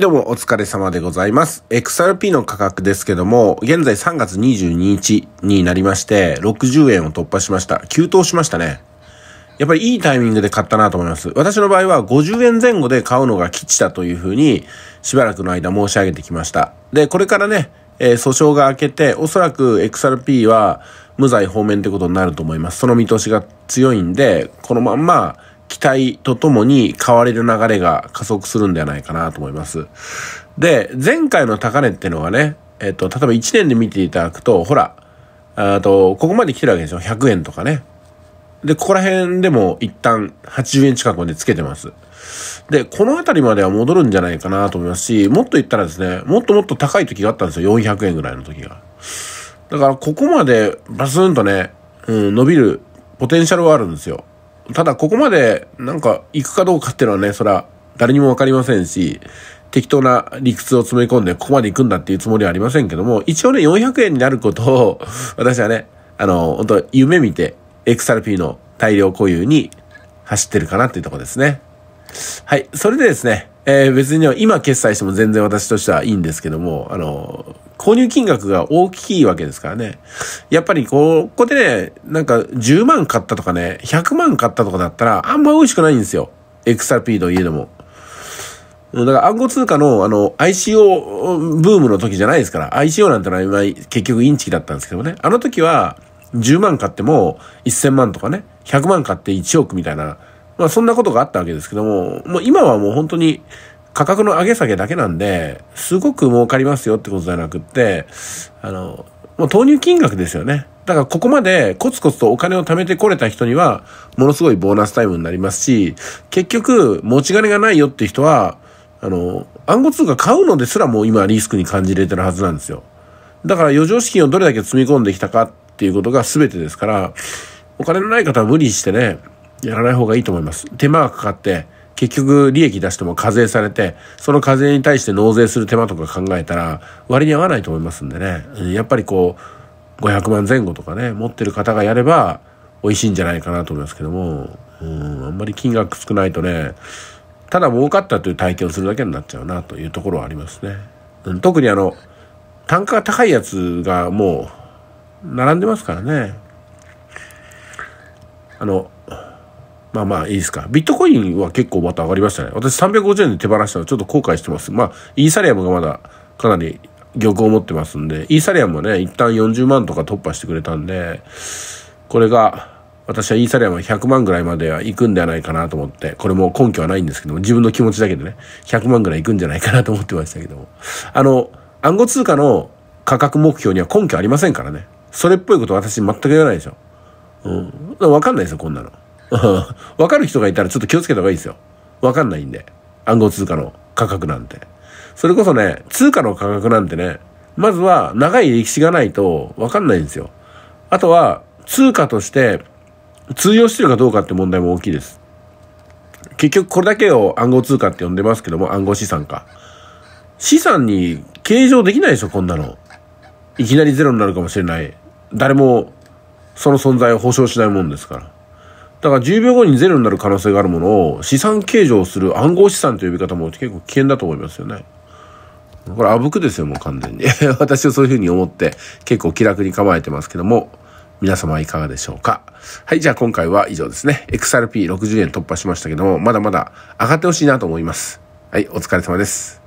どうもお疲れ様でございます。XRP の価格ですけども、現在3月22日になりまして、60円を突破しました。急騰しましたね。やっぱりいいタイミングで買ったなと思います。私の場合は50円前後で買うのが吉だというふうに、しばらくの間申し上げてきました。で、これからね、えー、訴訟が明けて、おそらく XRP は無罪方面ってことになると思います。その見通しが強いんで、このまんま、期待とともに買われる流れが加速するんではないかなと思います。で、前回の高値っていうのはね、えっと、例えば1年で見ていただくと、ほら、あと、ここまで来てるわけですよ。100円とかね。で、ここら辺でも一旦80円近くまでつけてます。で、この辺りまでは戻るんじゃないかなと思いますし、もっと言ったらですね、もっともっと高い時があったんですよ。400円ぐらいの時が。だから、ここまでバスンとね、うん、伸びるポテンシャルはあるんですよ。ただここまでなんか行くかどうかっていうのはね、そら誰にもわかりませんし、適当な理屈を詰め込んでここまで行くんだっていうつもりはありませんけども、一応ね、400円になることを、私はね、あの、本当夢見て、XRP の大量固有に走ってるかなっていうとこですね。はい。それでですね、えー、別に今決済しても全然私としてはいいんですけども、あの、購入金額が大きいわけですからね。やっぱりここでね、なんか10万買ったとかね、100万買ったとかだったら、あんま美味しくないんですよ。エクサピード家でも。だから暗号通貨のあの ICO ブームの時じゃないですから、ICO なんてのは今結局インチキだったんですけどね。あの時は10万買っても1000万とかね、100万買って1億みたいな、まあそんなことがあったわけですけども、もう今はもう本当に価格の上げ下げだけなんで、すごく儲かりますよってことじゃなくって、あの、もう投入金額ですよね。だからここまでコツコツとお金を貯めてこれた人には、ものすごいボーナスタイムになりますし、結局、持ち金がないよって人は、あの、暗号通貨買うのですらもう今リスクに感じれてるはずなんですよ。だから余剰資金をどれだけ積み込んできたかっていうことが全てですから、お金のない方は無理してね、やらない方がいいと思います。手間がかかって、結局利益出しても課税されて、その課税に対して納税する手間とか考えたら割に合わないと思いますんでね。やっぱりこう、500万前後とかね、持ってる方がやれば美味しいんじゃないかなと思いますけども、うん、あんまり金額少ないとね、ただ儲かったという体験をするだけになっちゃうなというところはありますね。うん、特にあの、単価が高いやつがもう、並んでますからね。あの、まあまあいいですか。ビットコインは結構また上がりましたね。私350円で手放したのちょっと後悔してます。まあ、イーサリアムがまだかなり玉を持ってますんで、イーサリアムはね、一旦40万とか突破してくれたんで、これが、私はイーサリアムは100万ぐらいまでは行くんではないかなと思って、これも根拠はないんですけども、自分の気持ちだけでね、100万ぐらい行くんじゃないかなと思ってましたけども。あの、暗号通貨の価格目標には根拠ありませんからね。それっぽいこと私全く言わないでしょ。うん。わかんないですよ、こんなの。わかる人がいたらちょっと気をつけた方がいいですよ。わかんないんで。暗号通貨の価格なんて。それこそね、通貨の価格なんてね、まずは長い歴史がないとわかんないんですよ。あとは、通貨として通用してるかどうかって問題も大きいです。結局これだけを暗号通貨って呼んでますけども、暗号資産か。資産に計上できないでしょ、こんなの。いきなりゼロになるかもしれない。誰もその存在を保証しないもんですから。だから10秒後にゼロになる可能性があるものを資産計上する暗号資産という呼び方も結構危険だと思いますよね。これ、あぶくですよ、もう完全に。私はそういうふうに思って、結構気楽に構えてますけども、皆様はいかがでしょうか。はい、じゃあ今回は以上ですね。XRP60 円突破しましたけども、まだまだ上がってほしいなと思います。はい、お疲れ様です。